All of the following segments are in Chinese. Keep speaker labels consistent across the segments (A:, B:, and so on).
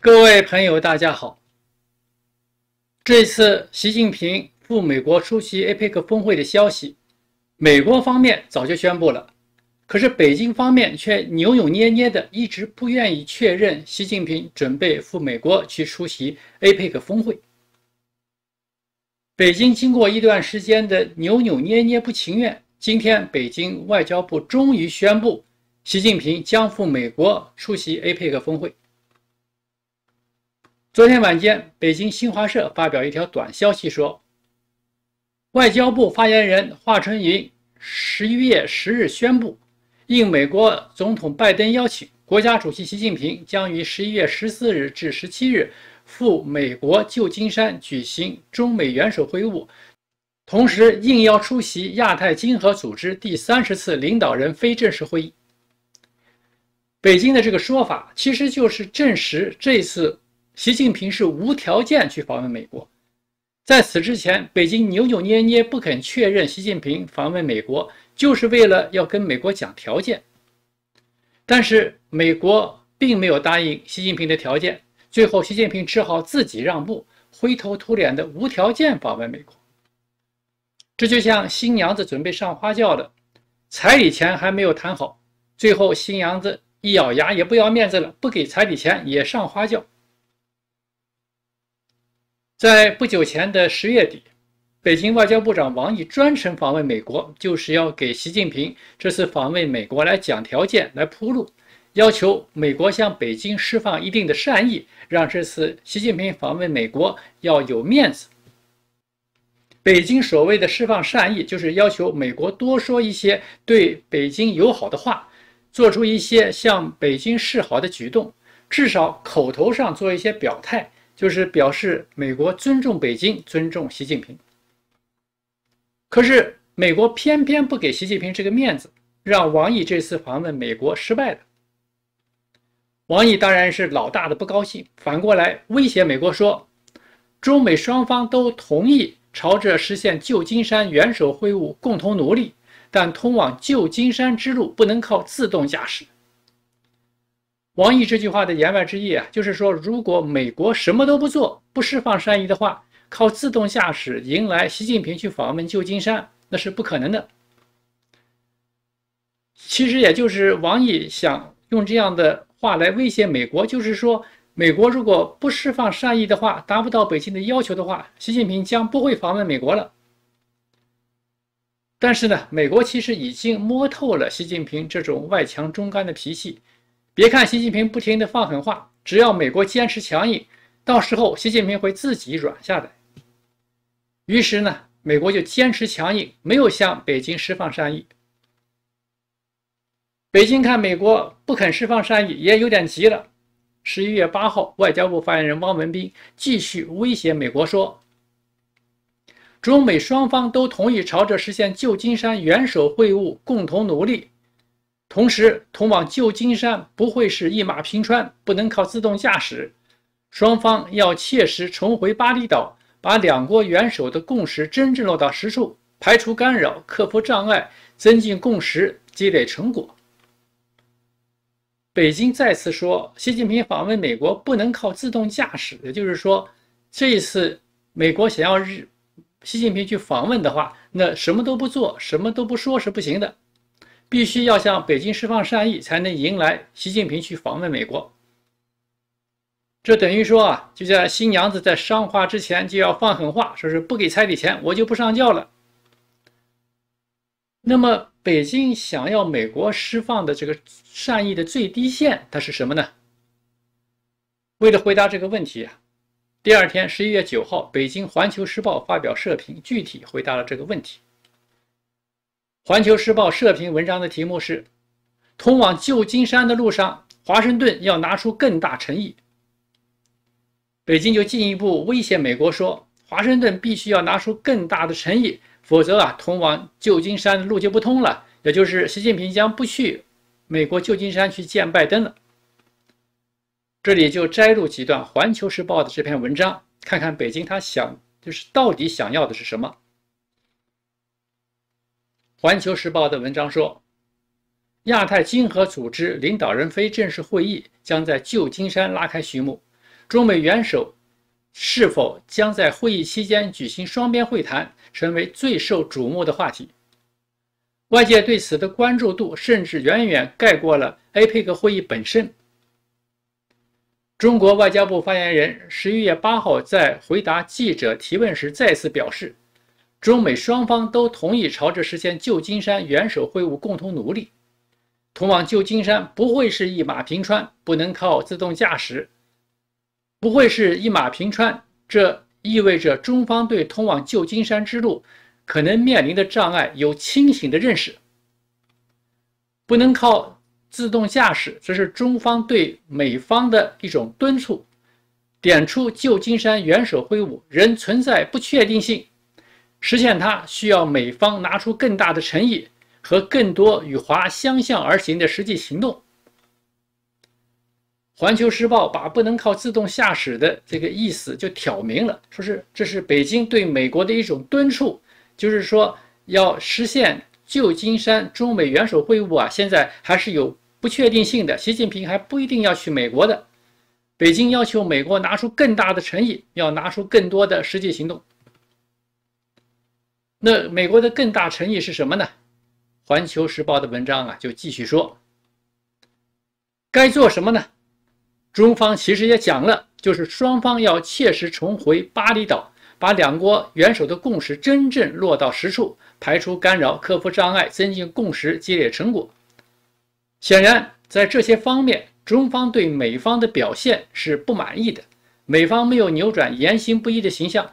A: 各位朋友，大家好。这次习近平赴美国出席 APEC 峰会的消息，美国方面早就宣布了，可是北京方面却扭扭捏捏的，一直不愿意确认习近平准备赴美国去出席 APEC 峰会。北京经过一段时间的扭扭捏捏、不情愿，今天北京外交部终于宣布，习近平将赴美国出席 APEC 峰会。昨天晚间，北京新华社发表一条短消息说，外交部发言人华春莹十一月十日宣布，应美国总统拜登邀请，国家主席习近平将于十一月十四日至十七日赴美国旧金山举行中美元首会晤，同时应邀出席亚太经合组织第三十次领导人非正式会议。北京的这个说法，其实就是证实这次。习近平是无条件去访问美国，在此之前，北京扭扭捏捏不肯确认习近平访问美国，就是为了要跟美国讲条件。但是美国并没有答应习近平的条件，最后习近平只好自己让步，灰头土脸的无条件访问美国。这就像新娘子准备上花轿的，彩礼钱还没有谈好，最后新娘子一咬牙也不要面子了，不给彩礼钱也上花轿。在不久前的十月底，北京外交部长王毅专程访问美国，就是要给习近平这次访问美国来讲条件、来铺路，要求美国向北京释放一定的善意，让这次习近平访问美国要有面子。北京所谓的释放善意，就是要求美国多说一些对北京友好的话，做出一些向北京示好的举动，至少口头上做一些表态。就是表示美国尊重北京，尊重习近平。可是美国偏偏不给习近平这个面子，让王毅这次访问美国失败了。王毅当然是老大的不高兴，反过来威胁美国说：中美双方都同意朝着实现旧金山元首会晤共同努力，但通往旧金山之路不能靠自动驾驶。王毅这句话的言外之意啊，就是说，如果美国什么都不做，不释放善意的话，靠自动驾驶迎来习近平去访问旧金山，那是不可能的。其实也就是王毅想用这样的话来威胁美国，就是说，美国如果不释放善意的话，达不到北京的要求的话，习近平将不会访问美国了。但是呢，美国其实已经摸透了习近平这种外强中干的脾气。别看习近平不停地放狠话，只要美国坚持强硬，到时候习近平会自己软下来。于是呢，美国就坚持强硬，没有向北京释放善意。北京看美国不肯释放善意，也有点急了。十一月八号，外交部发言人汪文斌继续威胁美国说：“中美双方都同意朝着实现旧金山元首会晤共同努力。”同时，通往旧金山不会是一马平川，不能靠自动驾驶。双方要切实重回巴厘岛，把两国元首的共识真正落到实处，排除干扰，克服障碍，增进共识，积累成果。北京再次说，习近平访问美国不能靠自动驾驶，也就是说，这一次美国想要日习近平去访问的话，那什么都不做，什么都不说，是不行的。必须要向北京释放善意，才能迎来习近平去访问美国。这等于说啊，就在新娘子在上花之前就要放狠话，说是不给彩礼钱，我就不上轿了。那么，北京想要美国释放的这个善意的最低限，它是什么呢？为了回答这个问题啊，第二天十一月九号，北京环球时报发表社评，具体回答了这个问题。《环球时报》社评文章的题目是：“通往旧金山的路上，华盛顿要拿出更大诚意。”北京就进一步威胁美国说：“华盛顿必须要拿出更大的诚意，否则啊，通往旧金山的路就不通了。”也就是，习近平将不去美国旧金山去见拜登了。这里就摘录几段《环球时报》的这篇文章，看看北京他想就是到底想要的是什么。《环球时报》的文章说，亚太经合组织领导人非正式会议将在旧金山拉开序幕，中美元首是否将在会议期间举行双边会谈，成为最受瞩目的话题。外界对此的关注度甚至远远盖过了 APEC 会议本身。中国外交部发言人十一月八号在回答记者提问时再次表示。中美双方都同意朝着实现旧金山元首会晤共同努力。通往旧金山不会是一马平川，不能靠自动驾驶，不会是一马平川。这意味着中方对通往旧金山之路可能面临的障碍有清醒的认识。不能靠自动驾驶，这是中方对美方的一种敦促，点出旧金山元首会晤仍存在不确定性。实现它需要美方拿出更大的诚意和更多与华相向而行的实际行动。《环球时报》把不能靠自动驾驶的这个意思就挑明了，说是这是北京对美国的一种敦促，就是说要实现旧金山中美元首会晤啊，现在还是有不确定性的，习近平还不一定要去美国的。北京要求美国拿出更大的诚意，要拿出更多的实际行动。那美国的更大诚意是什么呢？《环球时报》的文章啊，就继续说，该做什么呢？中方其实也讲了，就是双方要切实重回巴厘岛，把两国元首的共识真正落到实处，排除干扰，克服障碍，增进共识，积累成果。显然，在这些方面，中方对美方的表现是不满意的，美方没有扭转言行不一的形象。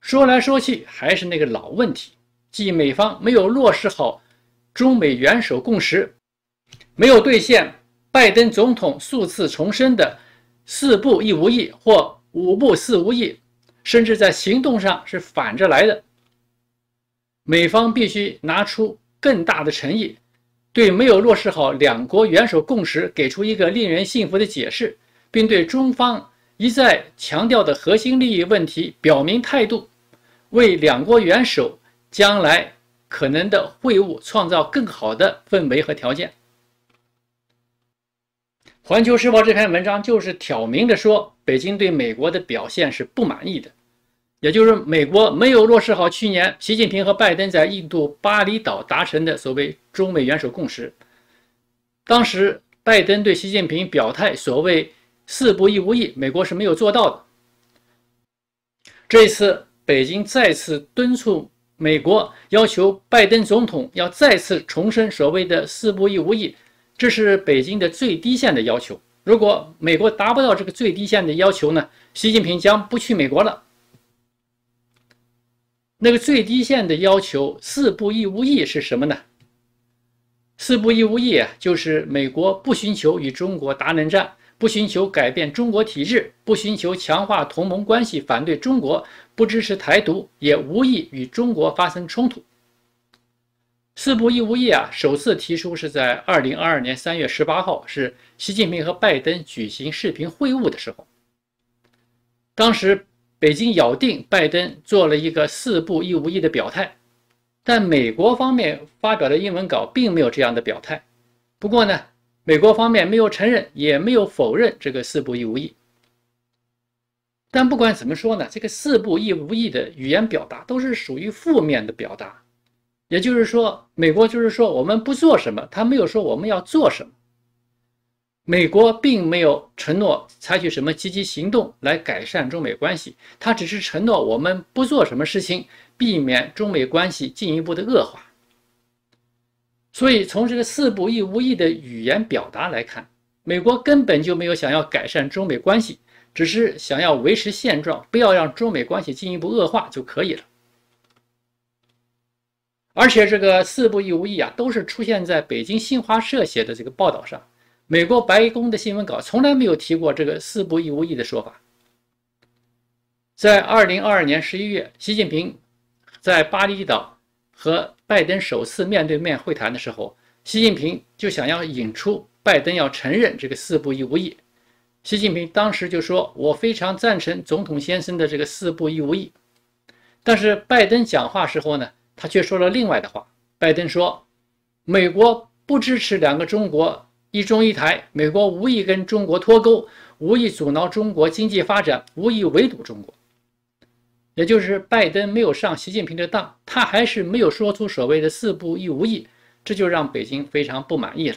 A: 说来说去还是那个老问题，即美方没有落实好中美元首共识，没有兑现拜登总统数次重申的“四不一无意”或“五不四无意”，甚至在行动上是反着来的。美方必须拿出更大的诚意，对没有落实好两国元首共识给出一个令人信服的解释，并对中方。一再强调的核心利益问题，表明态度，为两国元首将来可能的会晤创造更好的氛围和条件。《环球时报》这篇文章就是挑明的说，北京对美国的表现是不满意的，也就是美国没有落实好去年习近平和拜登在印度巴厘岛达成的所谓中美元首共识。当时拜登对习近平表态，所谓。四不一无意，美国是没有做到的。这一次，北京再次敦促美国，要求拜登总统要再次重申所谓的“四不一无意”，这是北京的最低限的要求。如果美国达不到这个最低限的要求呢？习近平将不去美国了。那个最低限的要求“四不一无意”是什么呢？“四不一无意”啊，就是美国不寻求与中国打冷战。不寻求改变中国体制，不寻求强化同盟关系，反对中国，不支持台独，也无意与中国发生冲突。四不一无意啊，首次提出是在二零二二年三月十八号，是习近平和拜登举行视频会晤的时候。当时北京咬定拜登做了一个四不一无意的表态，但美国方面发表的英文稿并没有这样的表态。不过呢？美国方面没有承认，也没有否认这个“四不一无意”。但不管怎么说呢，这个“四不一无意”的语言表达都是属于负面的表达，也就是说，美国就是说我们不做什么，他没有说我们要做什么。美国并没有承诺采取什么积极行动来改善中美关系，他只是承诺我们不做什么事情，避免中美关系进一步的恶化。所以从这个“四不一无意”的语言表达来看，美国根本就没有想要改善中美关系，只是想要维持现状，不要让中美关系进一步恶化就可以了。而且这个“四不一无意”啊，都是出现在北京新华社写的这个报道上，美国白宫的新闻稿从来没有提过这个“四不一无意”的说法。在二零二二年十一月，习近平在巴厘岛和。拜登首次面对面会谈的时候，习近平就想要引出拜登要承认这个“四不一无意”。习近平当时就说：“我非常赞成总统先生的这个‘四不一无意’。”但是拜登讲话时候呢，他却说了另外的话。拜登说：“美国不支持‘两个中国’，一中一台。美国无意跟中国脱钩，无意阻挠中国经济发展，无意围堵中国。”也就是拜登没有上习近平的当，他还是没有说出所谓的“四不一无意”，这就让北京非常不满意了。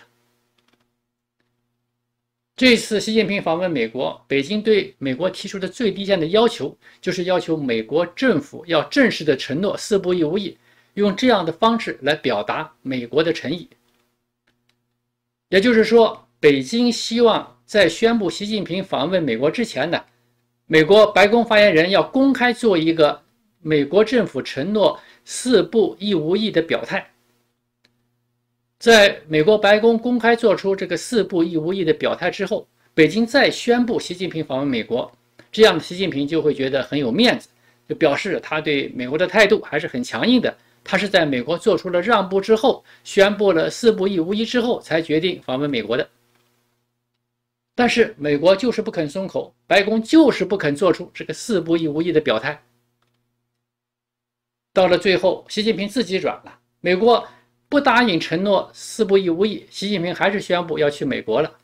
A: 这次习近平访问美国，北京对美国提出的最低限的要求，就是要求美国政府要正式的承诺“四不一无意”，用这样的方式来表达美国的诚意。也就是说，北京希望在宣布习近平访问美国之前呢。美国白宫发言人要公开做一个美国政府承诺“四不一无一的表态。在美国白宫公开做出这个“四不一无一的表态之后，北京再宣布习近平访问美国，这样习近平就会觉得很有面子，就表示他对美国的态度还是很强硬的。他是在美国做出了让步之后，宣布了“四不一无一之后，才决定访问美国的。但是美国就是不肯松口，白宫就是不肯做出这个四不一无意的表态。到了最后，习近平自己软了，美国不答应承诺四不一无意，习近平还是宣布要去美国了。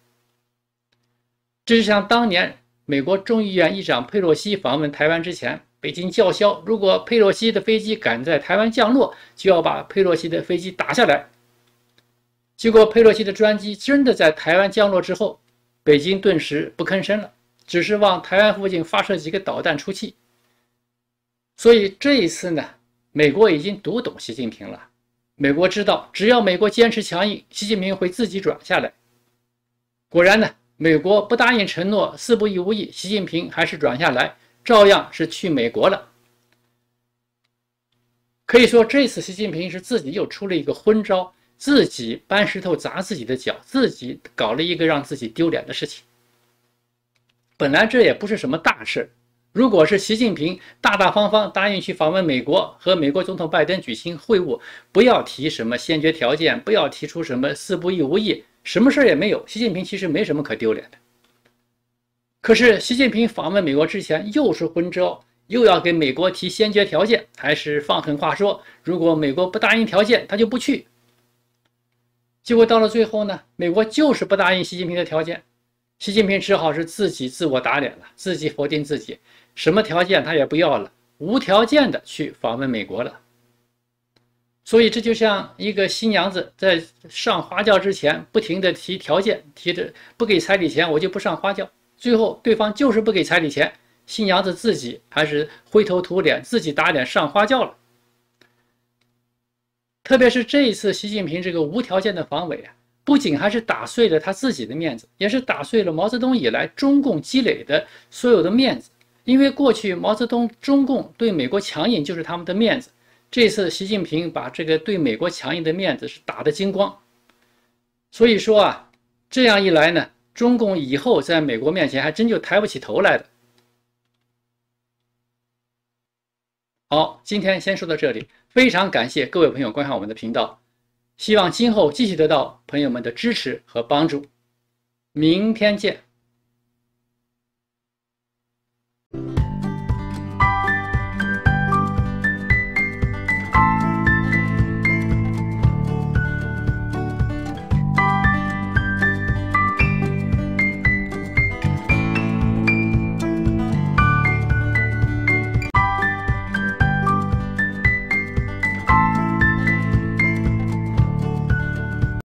A: 这就像当年美国众议院议长佩洛西访问台湾之前，北京叫嚣，如果佩洛西的飞机敢在台湾降落，就要把佩洛西的飞机打下来。结果佩洛西的专机真的在台湾降落之后。北京顿时不吭声了，只是往台湾附近发射几个导弹出气。所以这一次呢，美国已经读懂习近平了。美国知道，只要美国坚持强硬，习近平会自己软下来。果然呢，美国不答应承诺，四不一无意，习近平还是转下来，照样是去美国了。可以说，这次习近平是自己又出了一个昏招。自己搬石头砸自己的脚，自己搞了一个让自己丢脸的事情。本来这也不是什么大事如果是习近平大大方方答应去访问美国，和美国总统拜登举行会晤，不要提什么先决条件，不要提出什么四不一无意，什么事儿也没有，习近平其实没什么可丢脸的。可是习近平访问美国之前，又是昏招，又要给美国提先决条件，还是放狠话说，如果美国不答应条件，他就不去。结果到了最后呢，美国就是不答应习近平的条件，习近平只好是自己自我打脸了，自己否定自己，什么条件他也不要了，无条件的去访问美国了。所以这就像一个新娘子在上花轿之前不停的提条件，提着不给彩礼钱我就不上花轿，最后对方就是不给彩礼钱，新娘子自己还是灰头土脸自己打脸上花轿了。特别是这一次，习近平这个无条件的防伪啊，不仅还是打碎了他自己的面子，也是打碎了毛泽东以来中共积累的所有的面子。因为过去毛泽东、中共对美国强硬就是他们的面子，这次习近平把这个对美国强硬的面子是打得精光。所以说啊，这样一来呢，中共以后在美国面前还真就抬不起头来的。好，今天先说到这里。非常感谢各位朋友观看我们的频道，希望今后继续得到朋友们的支持和帮助。明天见。